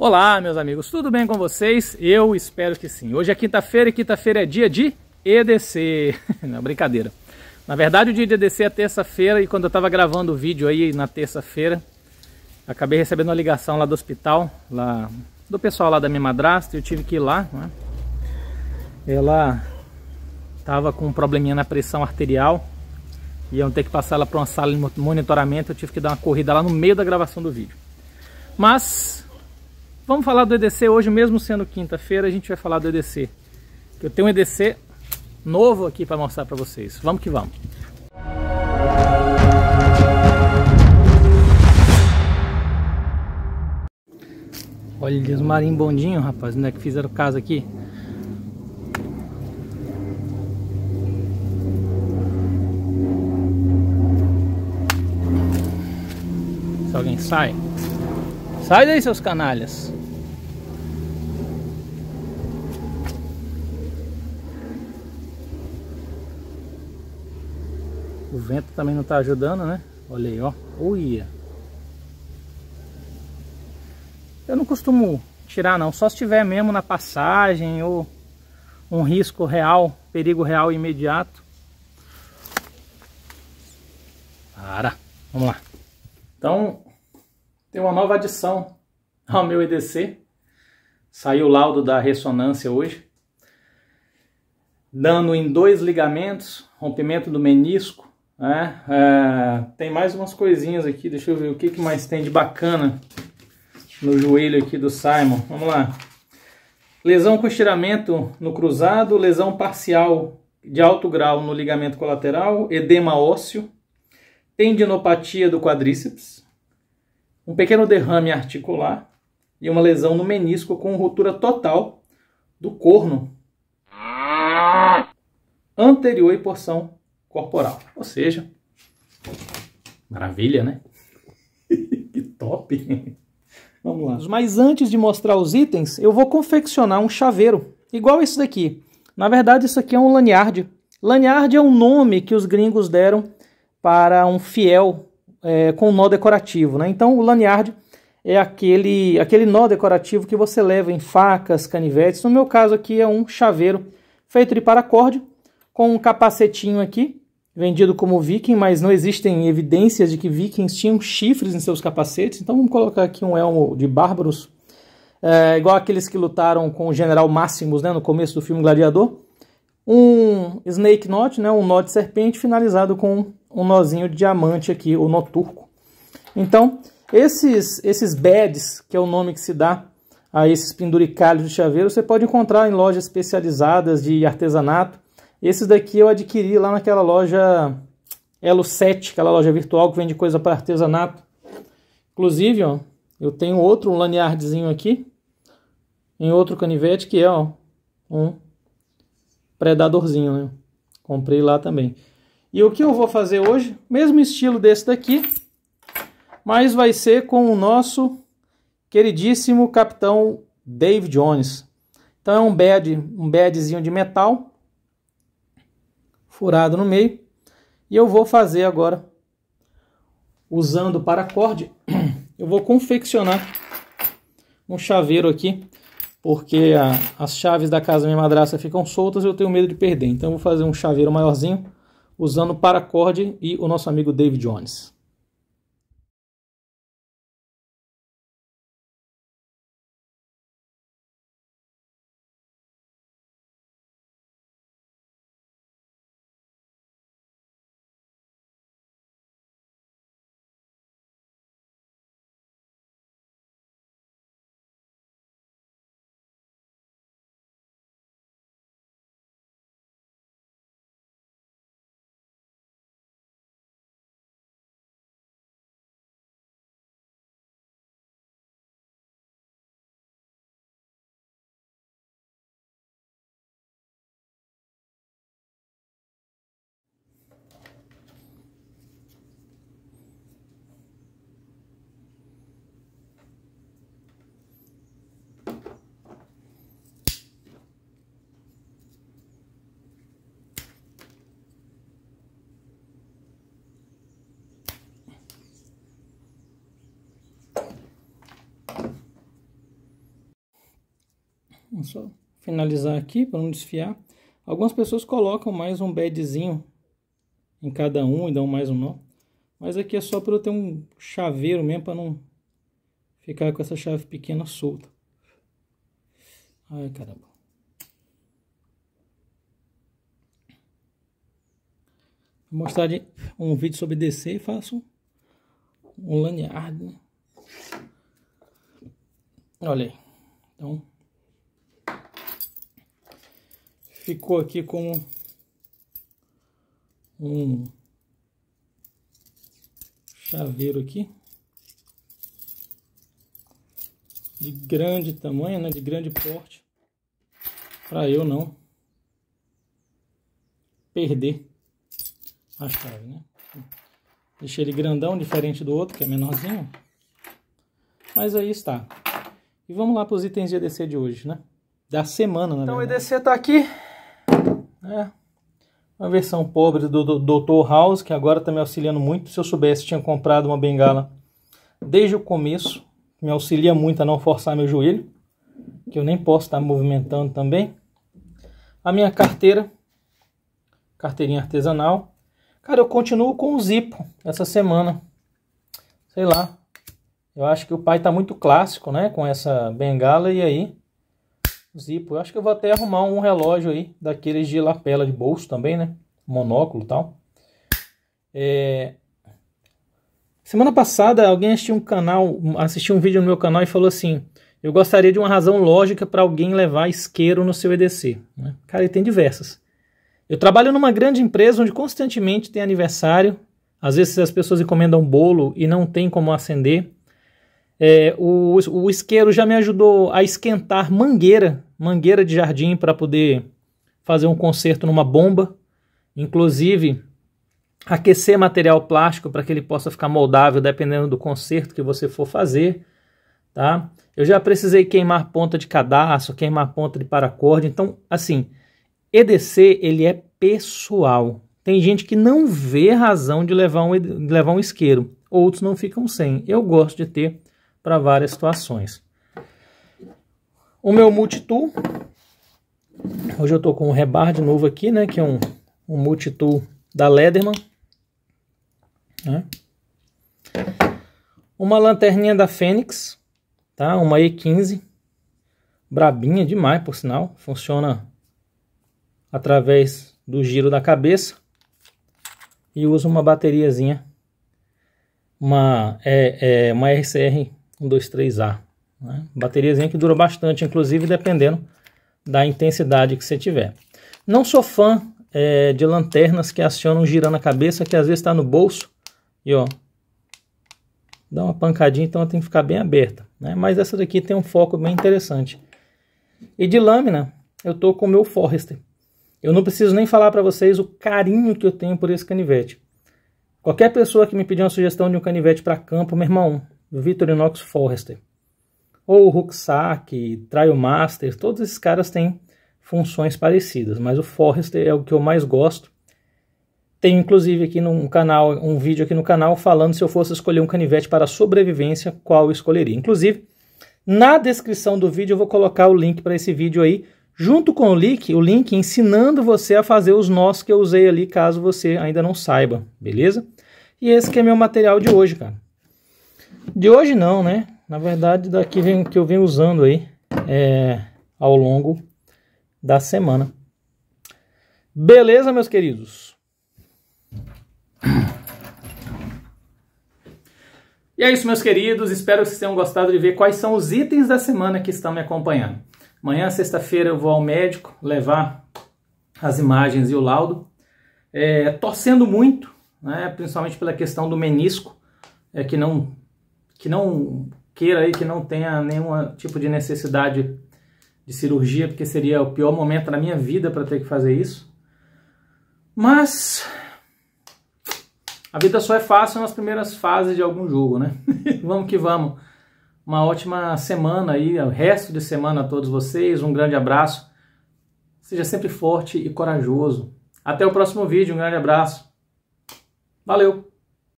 Olá, meus amigos, tudo bem com vocês? Eu espero que sim. Hoje é quinta-feira e quinta-feira é dia de EDC. Não, brincadeira. Na verdade, o dia de EDC é terça-feira e quando eu estava gravando o vídeo aí na terça-feira, acabei recebendo uma ligação lá do hospital, lá do pessoal lá da minha madrasta, eu tive que ir lá. Né? Ela estava com um probleminha na pressão arterial e eu ter que passar ela para uma sala de monitoramento, eu tive que dar uma corrida lá no meio da gravação do vídeo. Mas Vamos falar do EDC hoje, mesmo sendo quinta-feira, a gente vai falar do EDC. Eu tenho um EDC novo aqui para mostrar para vocês. Vamos que vamos. Olha os marimbondinhos, rapaz, né, que fizeram casa aqui. Se alguém sai. Sai daí, seus canalhas. vento também não está ajudando, né? Olha aí, ó. Uia! Eu não costumo tirar não, só se tiver mesmo na passagem ou um risco real, perigo real imediato. Para! Vamos lá. Então, tem uma nova adição ao meu EDC. Saiu o laudo da ressonância hoje. Dano em dois ligamentos, rompimento do menisco né? É, tem mais umas coisinhas aqui, deixa eu ver o que, que mais tem de bacana no joelho aqui do Simon. Vamos lá. Lesão com estiramento no cruzado, lesão parcial de alto grau no ligamento colateral, edema ósseo, tendinopatia do quadríceps, um pequeno derrame articular e uma lesão no menisco com ruptura total do corno anterior e porção corporal. Ou seja, maravilha, né? que top! Vamos lá. Mas antes de mostrar os itens, eu vou confeccionar um chaveiro, igual esse daqui. Na verdade, isso aqui é um lanyard. Lanyard é um nome que os gringos deram para um fiel é, com nó decorativo. Né? Então, o lanyard é aquele, aquele nó decorativo que você leva em facas, canivetes. No meu caso aqui é um chaveiro feito de paracorde, com um capacetinho aqui, vendido como viking, mas não existem evidências de que vikings tinham chifres em seus capacetes, então vamos colocar aqui um elmo de bárbaros, é, igual aqueles que lutaram com o general Máximos né, no começo do filme Gladiador. Um snake knot, né, um nó de serpente, finalizado com um nozinho de diamante aqui, o nó turco. Então, esses, esses beds, que é o nome que se dá a esses penduricalhos de chaveiro, você pode encontrar em lojas especializadas de artesanato, esses daqui eu adquiri lá naquela loja Elo 7, aquela loja virtual que vende coisa para artesanato. Inclusive, ó, eu tenho outro lanyardzinho aqui, em outro canivete, que é ó, um predadorzinho, né? Comprei lá também. E o que eu vou fazer hoje? Mesmo estilo desse daqui, mas vai ser com o nosso queridíssimo capitão Dave Jones. Então é um bed, um bedzinho de metal, furado no meio. E eu vou fazer agora, usando paracorde, eu vou confeccionar um chaveiro aqui, porque a, as chaves da casa da minha madraça ficam soltas e eu tenho medo de perder. Então eu vou fazer um chaveiro maiorzinho, usando paracorde e o nosso amigo David Jones. Vamos é só finalizar aqui para não desfiar. Algumas pessoas colocam mais um bedzinho em cada um e dão mais um nó. Mas aqui é só para eu ter um chaveiro mesmo para não ficar com essa chave pequena solta. Ai, caramba. Vou mostrar um vídeo sobre DC e faço um lanyard, né? Olha aí. Então... ficou aqui como um chaveiro aqui de grande tamanho, né, de grande porte, para eu não perder a chave, né? Deixei ele grandão, diferente do outro, que é menorzinho. Mas aí está. E vamos lá para os itens de EDC de hoje, né? Da semana, na então, verdade. Então o EDC está aqui. É. Uma versão pobre do, Dr. House, que agora está me auxiliando muito. Se eu soubesse, tinha comprado uma bengala desde o começo. Me auxilia muito a não forçar meu joelho, que eu nem posso estar movimentando também. A minha carteira, carteirinha artesanal. Cara, eu continuo com o Zipo essa semana. Sei lá. Eu acho que o pai está muito clássico, né? Com essa bengala e aí Zipo. Eu acho que eu vou até arrumar um relógio aí, daqueles de lapela de bolso também, né? Monóculo e tal. É... Semana passada alguém assistiu um canal, assistiu um vídeo no meu canal e falou assim: Eu gostaria de uma razão lógica para alguém levar isqueiro no seu EDC. Né? Cara, e tem diversas. Eu trabalho numa grande empresa onde constantemente tem aniversário. Às vezes as pessoas encomendam bolo e não tem como acender. É, o, o isqueiro já me ajudou a esquentar mangueira, mangueira de jardim para poder fazer um conserto numa bomba. Inclusive, aquecer material plástico para que ele possa ficar moldável dependendo do conserto que você for fazer. Tá? Eu já precisei queimar ponta de cadastro, queimar ponta de paracorda. Então, assim, EDC ele é pessoal. Tem gente que não vê razão de levar um, de levar um isqueiro. Outros não ficam sem. Eu gosto de ter para várias situações. O meu multitool, hoje eu estou com um rebar de novo aqui, né, que é um, um multitool da Lederman. Né? Uma lanterninha da Fênix, tá? uma E15, brabinha demais por sinal, funciona através do giro da cabeça e usa uma bateriazinha, uma, é, é, uma RCR 123A. Né? Bateriazinha que dura bastante, inclusive dependendo da intensidade que você tiver. Não sou fã é, de lanternas que acionam girando a cabeça, que às vezes está no bolso e ó, dá uma pancadinha, então ela tem que ficar bem aberta. Né? Mas essa daqui tem um foco bem interessante. E de lâmina, eu tô com o meu Forrester. Eu não preciso nem falar para vocês o carinho que eu tenho por esse canivete. Qualquer pessoa que me pedir uma sugestão de um canivete para campo, meu irmão, Victorinox Forester. Ou Rucksack, Trail Master, todos esses caras têm funções parecidas, mas o Forester é o que eu mais gosto. Tem inclusive aqui no canal, um vídeo aqui no canal falando se eu fosse escolher um canivete para sobrevivência, qual eu escolheria. Inclusive, na descrição do vídeo eu vou colocar o link para esse vídeo aí, junto com o link, o link ensinando você a fazer os nós que eu usei ali, caso você ainda não saiba, beleza? E esse que é meu material de hoje, cara. De hoje não, né? Na verdade, daqui vem que eu venho usando aí é, ao longo da semana. Beleza, meus queridos? E é isso, meus queridos. Espero que vocês tenham gostado de ver quais são os itens da semana que estão me acompanhando. Amanhã, sexta-feira, eu vou ao médico levar as imagens e o laudo. É, torcendo muito, né, principalmente pela questão do menisco, é, que não que não queira aí, que não tenha nenhum tipo de necessidade de cirurgia, porque seria o pior momento da minha vida para ter que fazer isso. Mas a vida só é fácil nas primeiras fases de algum jogo, né? vamos que vamos. Uma ótima semana aí, o resto de semana a todos vocês. Um grande abraço. Seja sempre forte e corajoso. Até o próximo vídeo. Um grande abraço. Valeu!